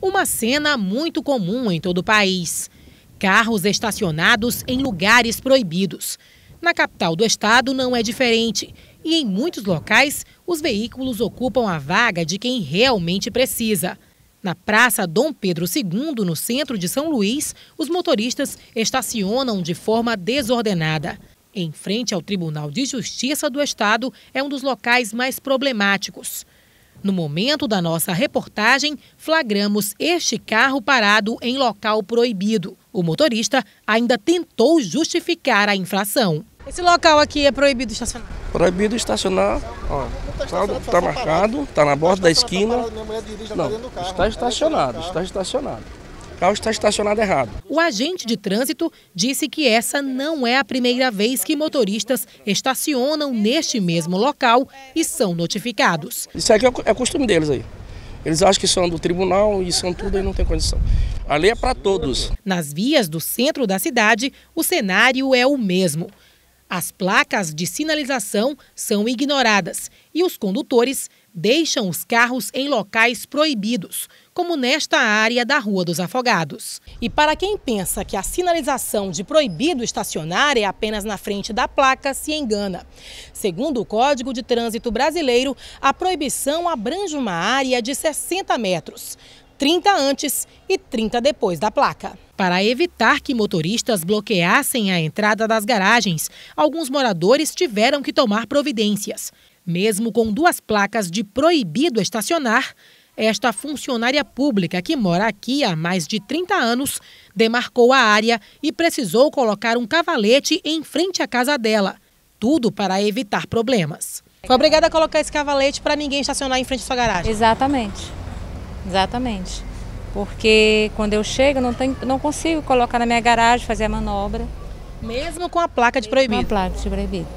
Uma cena muito comum em todo o país. Carros estacionados em lugares proibidos. Na capital do estado não é diferente. E em muitos locais, os veículos ocupam a vaga de quem realmente precisa. Na Praça Dom Pedro II, no centro de São Luís, os motoristas estacionam de forma desordenada. Em frente ao Tribunal de Justiça do Estado, é um dos locais mais problemáticos. No momento da nossa reportagem, flagramos este carro parado em local proibido. O motorista ainda tentou justificar a infração. Esse local aqui é proibido estacionar? Proibido estacionar. Ó, está, tá, marcado, está na borda da esquina. Tá não, está estacionado, está estacionado o tá, carro está estacionado errado. O agente de trânsito disse que essa não é a primeira vez que motoristas estacionam neste mesmo local e são notificados. Isso aqui é, é costume deles aí. Eles acham que são do tribunal e são tudo e não tem condição. A lei é para todos. Nas vias do centro da cidade, o cenário é o mesmo. As placas de sinalização são ignoradas e os condutores deixam os carros em locais proibidos, como nesta área da Rua dos Afogados. E para quem pensa que a sinalização de proibido estacionar é apenas na frente da placa, se engana. Segundo o Código de Trânsito Brasileiro, a proibição abrange uma área de 60 metros. 30 antes e 30 depois da placa. Para evitar que motoristas bloqueassem a entrada das garagens, alguns moradores tiveram que tomar providências. Mesmo com duas placas de proibido estacionar, esta funcionária pública, que mora aqui há mais de 30 anos, demarcou a área e precisou colocar um cavalete em frente à casa dela. Tudo para evitar problemas. Foi obrigada a colocar esse cavalete para ninguém estacionar em frente à sua garagem? Exatamente. Exatamente. Porque quando eu chego, não, tem, não consigo colocar na minha garagem, fazer a manobra. Mesmo com a placa de proibido? Com a placa de proibido.